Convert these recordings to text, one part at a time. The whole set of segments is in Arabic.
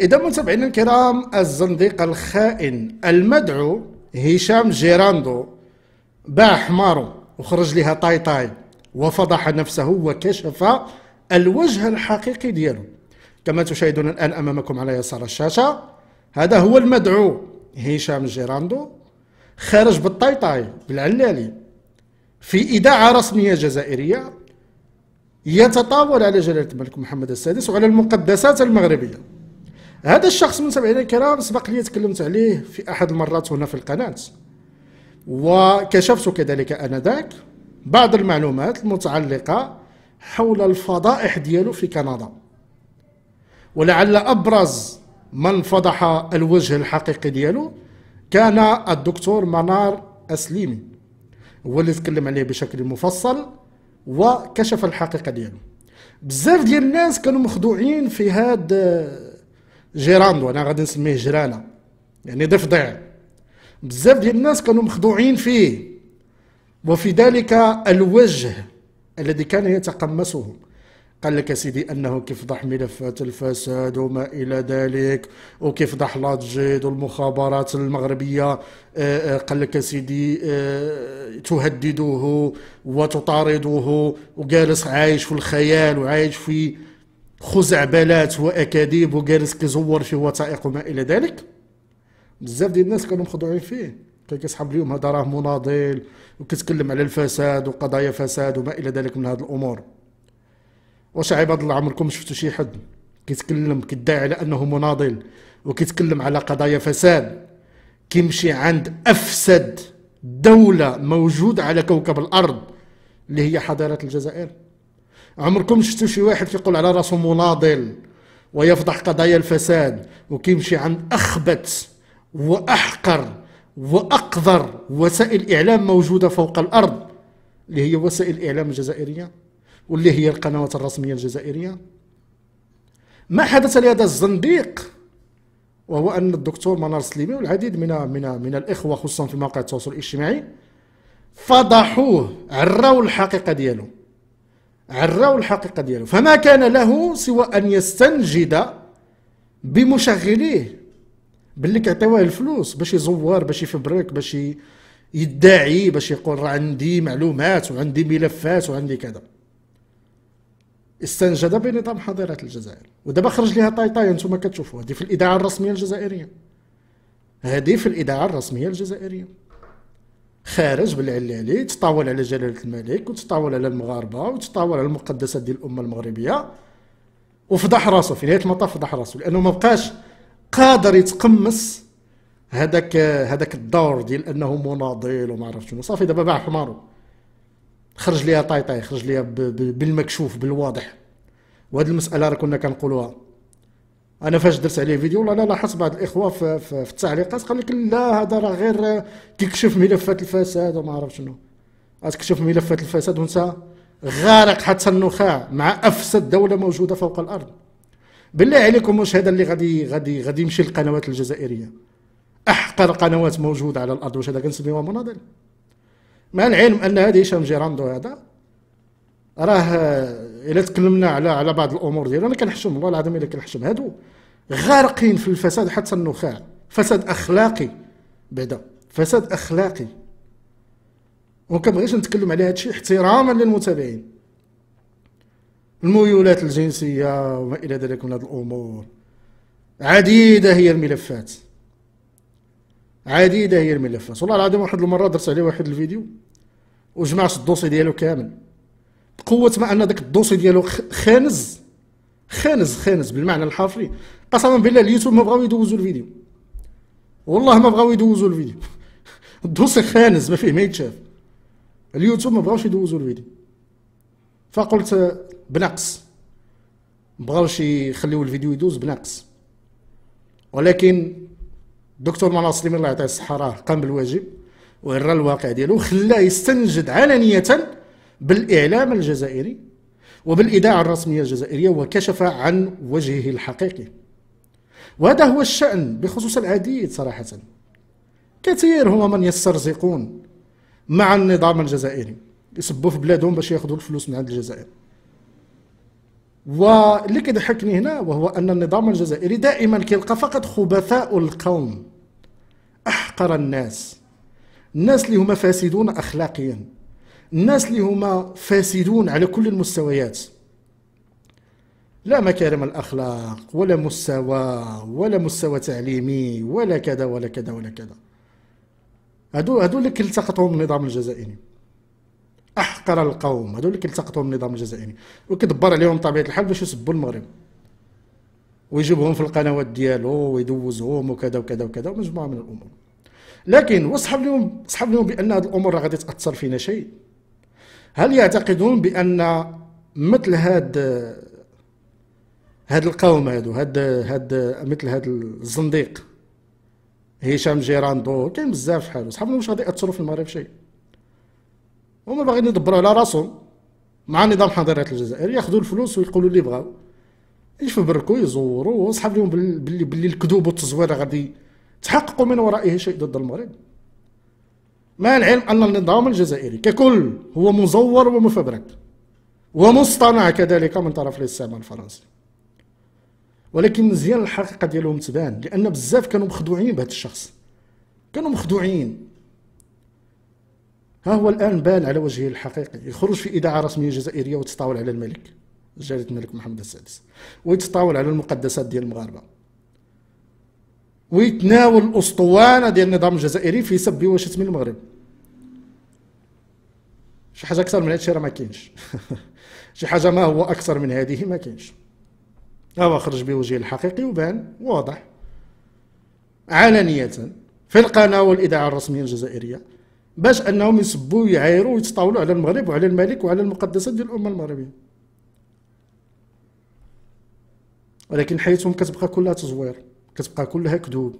إذا متابعينا الكرام الزنديق الخائن المدعو هشام جيراندو باع حماره وخرج لها طاي طاي وفضح نفسه وكشف الوجه الحقيقي ديالو كما تشاهدون الآن أمامكم على يسار الشاشة هذا هو المدعو هشام جيراندو خارج بالطاي طاي بالعلالي في إذاعة رسمية جزائرية يتطاول على جلالة الملك محمد السادس وعلى المقدسات المغربية هذا الشخص من سبعين الكرام سبق لي تكلمت عليه في أحد المرات هنا في القناة وكشفت كذلك آنذاك بعض المعلومات المتعلقة حول الفضائح ديالو في كندا ولعل أبرز من فضح الوجه الحقيقي ديالو كان الدكتور منار أسليمي هو اللي تكلم عليه بشكل مفصل وكشف الحقيقة ديالو بزاف ديال الناس كانوا مخدوعين في هذا جيراندو انا غادي نسميه جرانه يعني ضفدع بزاف ديال الناس كانوا مخدوعين فيه وفي ذلك الوجه الذي كان يتقمصه قال لك سيدي انه كيفضح ملفات الفساد وما الى ذلك وكيفضح لاجيد والمخابرات المغربيه آه، آه، قال لك سيدي آه، تهدده وتطاردوه وجالس عايش في الخيال وعايش في خزعبلات واكاذيب وجالس كيزور في وثائق وما الى ذلك بزاف ديال الناس كانوا مخضوعين فيه كان كيسحب اليوم هذا راه مناضل وكيتكلم على الفساد وقضايا فساد وما الى ذلك من هذه الامور واش عباد الله عمركم شفتوا شي حد كيتكلم كيدعي على انه مناضل وكيتكلم على قضايا فساد كيمشي عند افسد دوله موجوده على كوكب الارض اللي هي حضاره الجزائر عمركم شفتوا شي واحد يقول على راسه مناضل ويفضح قضايا الفساد وكيمشي عند اخبث واحقر واقذر وسائل اعلام موجوده فوق الارض اللي هي وسائل الاعلام الجزائريه واللي هي القنوات الرسميه الجزائريه ما حدث لهذا الزنديق وهو ان الدكتور منار سليمي والعديد من من من الاخوه خصوصا في مواقع التواصل الاجتماعي فضحوه عراوا الحقيقه ديالو عراوا الحقيقة ديالو فما كان له سوى أن يستنجد بمشغليه باللي كيعطيوه الفلوس باش يزور باش يفبرك باش يدعي باش يقول راه عندي معلومات وعندي ملفات وعندي كذا استنجد بنظام حظيرة الجزائر ودابا خرج ليها طاي طاي انتم كتشوفوا هذه في الإذاعة الرسمية الجزائرية هذه في الإذاعة الرسمية الجزائرية فارس بالعلي عليه تطاول على جلالة الملك وتطاول على المغاربة وتطاول على المقدسات ديال الأمة المغربية وفضح راسه في نهاية المطاف فضح راسه لأنه ما بقاش قادر يتقمص هذاك هذاك الدور ديال انه مناضل وما عرفت شنو صافي دابا باع حمارو خرج ليها طايطاي خرج ليها بالمكشوف بالواضح وهذه المساله راه كنا كنقولوها انا فاش درت عليه فيديو والله انا لاحظت بعض الاخوه في, في, في التعليقات قال لك لا هذا راه غير تكشف ملفات الفساد وما عرفت شنو تكشف ملفات الفساد وانت غارق حتى النخاع مع افسد دوله موجوده فوق الارض بالله عليكم واش هذا اللي غادي غادي غادي يمشي للقنوات الجزائريه احقر قنوات موجوده على الارض واش هذا كنسميوها مناضل مع العلم ان هذا هشام جيراندو هذا راه الا تكلمنا على على بعض الامور ديالو انا كنحشم والله العظيم الا كنحشم هادو غارقين في الفساد حتى النخاع فساد اخلاقي بعدا فساد اخلاقي وما كنبغيش نتكلم على هادشي احتراما للمتابعين الميولات الجنسيه وما الى ذلك من هاد الامور عديده هي الملفات عديده هي الملفات والله العظيم واحد المره درت عليه واحد الفيديو وجمعت الدوسي ديالو كامل بقوه ما ان ذاك الدوسي ديالو خانز خانز خانز بالمعنى الحرفي قسما بالله اليوتيوب ما بغاو يدوزوا الفيديو والله ما بغاو يدوزوا الفيديو الدوسي خانز ما فيه ما يتشاف اليوتيوب ما بغاوش يدوزوا الفيديو فقلت بنقص بغاوش يخليو الفيديو يدوز بنقص ولكن الدكتور مناصر سليمان الله يعطيه الصحه راه قام بالواجب ورى الواقع ديالو خلاه يستنجد علنيه بالإعلام الجزائري وبالإذاعة الرسمية الجزائرية وكشف عن وجهه الحقيقي وهذا هو الشأن بخصوص العديد صراحة كثير هما من يسترزقون مع النظام الجزائري يسبوا في بلادهم باش ياخذوا الفلوس من عند الجزائر واللي كيضحكني هنا وهو ان النظام الجزائري دائما كيلقى فقط خبثاء القوم احقر الناس الناس اللي هما فاسدون اخلاقيا الناس اللي هما فاسدون على كل المستويات لا مكارم الأخلاق ولا مستوى ولا مستوى تعليمي ولا كذا ولا كذا ولا كذا هادو هادو اللي التقطهم النظام الجزائري احقر القوم هادو اللي التقطهم النظام الجزائري وكدبر عليهم طبيعه الحال باش يسبوا المغرب ويجيبهم في القنوات ديالو ويدوزهم وكذا وكذا وكذا ومجموعه من الامور لكن وصحب لهم صحاب لهم بان هذه الامور راه غادي تاثر فينا شيء هل يعتقدون بأن مثل هاد هاد القوم هادو هاد هاد مثل هاد الزنديق هشام جيراندو كاين بزاف شحال صحابنا مش غادي ياثروا في المغرب شيء هما باغيين يدبروا على راسهم مع نظام حضاره الجزائر ياخذوا الفلوس ويقولوا اللي بغاو يفبركوا يزوروا وصحاب لهم باللي باللي الكذوب والتزوير غادي تحققوا من ورائه شيء ضد المغرب مع العلم أن النظام الجزائري ككل هو مزور ومفبرك ومصطنع كذلك من طرف الاستعمار الفرنسي ولكن مزيان الحقيقة ديالهم تبان لأن بزاف كانوا مخدوعين بهذا الشخص كانوا مخدوعين ها هو الآن بان على وجهه الحقيقي يخرج في إذاعة رسمية جزائرية ويتطاول على الملك جلالة الملك محمد السادس ويتطاول على المقدسات ديال المغاربة ويتناول الاسطوانه ديال النظام الجزائري في سب وشتم المغرب شي حاجه اكثر من هادشي راه ما كاينش شي حاجه ما هو اكثر من هذه ما كاينش هو خرج بوجهه الحقيقي وبان واضح علنيه في القناه والاذاعه الرسميه الجزائريه باش انهم يسبوا ويعايروا ويتطاولوا على المغرب وعلى الملك وعلى المقدسات ديال الامه المغربيه ولكن حياتهم كتبقى كلها تزوير كتبقى كلها كذوب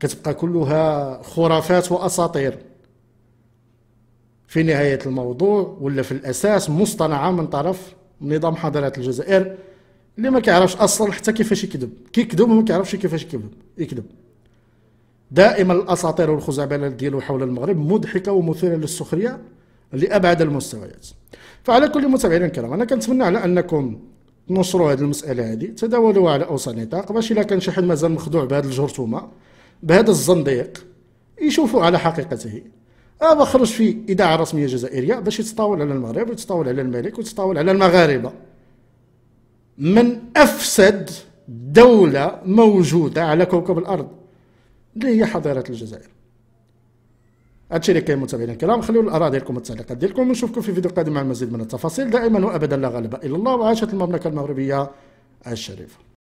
كتبقى كلها خرافات واساطير في نهايه الموضوع ولا في الاساس مصطنعه من طرف نظام حضارات الجزائر اللي ما كيعرفش اصلا حتى كيفاش يكذب كيكذب ما كيعرفش كيفاش يكذب يكذب دائما الاساطير والخزعبلات ديالو حول المغرب مضحكه ومثيره للسخريه لابعد المستويات فعلى كل متابعينا الكرام انا كنتمنى على انكم نشروا هذه المساله هذه تداولوها على اوسع نطاق باش الا كان شي حد مازال مخدوع بهذا الجرثومه بهذا الزنديق يشوفوا على حقيقته ابا آه، خرج في اذاعه رسميه جزائريه باش يتطاول على المغرب ويتطاول على الملك ويتطاول على المغاربه من افسد دوله موجوده على كوكب الارض اللي هي حضاره الجزائر هادشي اللي كاين متابعينا الكرام خليو الاراء ديالكم والتعليقات ديالكم ونشوفكم في فيديو قادم مع المزيد من التفاصيل دائما وابدا لا غالب الا الله وعاشت المملكه المغربيه الشريفه